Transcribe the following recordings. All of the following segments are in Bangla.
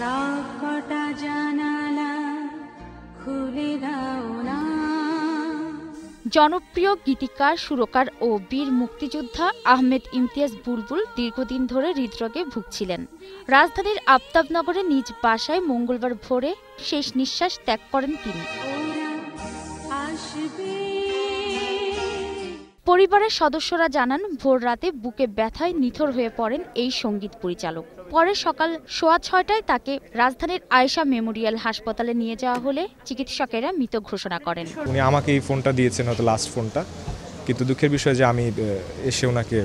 জানালা খুলে দাও না জনপ্রিয় গীতিকার সুরকার ও বীর মুক্তিযোদ্ধা আহমেদ ইমতিয়াজ বুলবুল দীর্ঘদিন ধরে হৃদরোগে ভুগছিলেন রাজধানীর আফতাবনগরে নিজ বাসায় মঙ্গলবার ভোরে শেষ নিঃশ্বাস ত্যাগ করেন তিনি আসবে পরিবারের সদস্যরা জানান ভোর রাতে বুকে ব্যথায় নিথর হয়ে পড়েন এই সঙ্গীত পরিচালক পরে সকাল সোয়া ছয়টায় তাকে রাজধানীর আয়েশা মেমোরিয়াল হাসপাতালে নিয়ে যাওয়া হলে চিকিৎসকেরা মৃত ঘোষণা করেন উনি আমাকে এই ফোনটা দিয়েছেন হয়তো লাস্ট ফোনটা কিন্তু দুঃখের বিষয় যে আমি এসে ওনাকে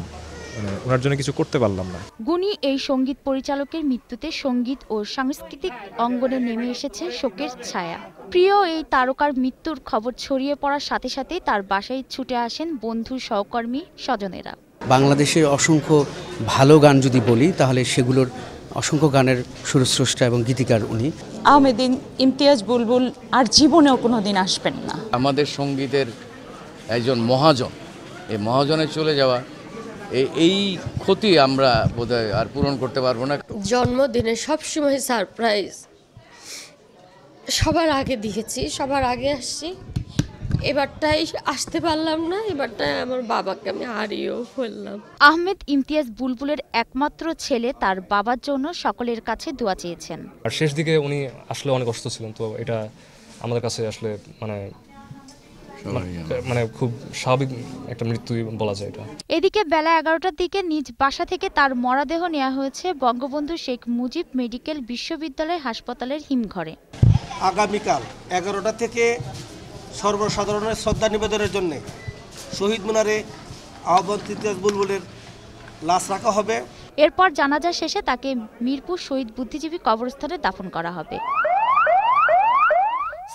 মানে ওনার জন্য কিছু করতে পারলাম না গুণী এই সঙ্গীত পরিচালকের মৃত্যুতে সঙ্গীত ও সাংস্কৃতিক অঙ্গনে নেমে এসেছে শোকের ছায়া প্রিয় এই তারকার মৃত্যুর খবর ছড়িয়ে পড়ার সাথে সাথে তার বাসায় ছুটে আসেন বন্ধু সহকর্মী স্বজনেরা বাংলাদেশের অসংখ্য ভালো গান যদি বলি তাহলে সেগুলোর অসংখ্য গানের সুরস্রষ্টা এবং গীতিকার উনি আহমেদিন ইমতিয়াজ বুলবুল আর জীবনেও কোনো দিন আসবেন না আমাদের সঙ্গীতের একজন মহাজন এই মহাজনে চলে যাওয়া এই ক্ষতি আমরা বোধহয় আর পূরণ করতে পারবো না জন্মদিনে সবসময় সারপ্রাইজ সবার আগে দিয়েছি সবার আগে আসছি এবারটাই আসতে পারলাম না এবারটায় আমার বাবাকে আমি হারিয়েও ফেললাম আহমেদ ইমতিয়াজ বুলবুলের একমাত্র ছেলে তার বাবার জন্য সকলের কাছে দোয়া চেয়েছেন আর শেষ দিকে উনি আসলে অনেক অসুস্থ ছিলেন তো এটা আমাদের কাছে আসলে মানে মানে, মানে খুব স্বাভাবিক একটা মৃত্যু বলা যায় এটা এদিকে বেলা এগারোটার দিকে নিজ বাসা থেকে তার মরাদেহ নেওয়া হয়েছে বঙ্গবন্ধু শেখ মুজিব মেডিকেল বিশ্ববিদ্যালয় হাসপাতালের হিমঘরে আগামীকাল এগারোটা থেকে সর্বসাধারণের শ্রদ্ধা নিবেদনের জন্য শহীদ মিনারে আহ্বান বুলবুলের লাশ রাখা হবে এরপর জানাজা শেষে তাকে মিরপুর শহীদ বুদ্ধিজীবী কবরস্থানে দাফন করা হবে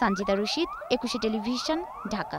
সানজিদা রশিদ একুশে টেলিভিশন ঢাকা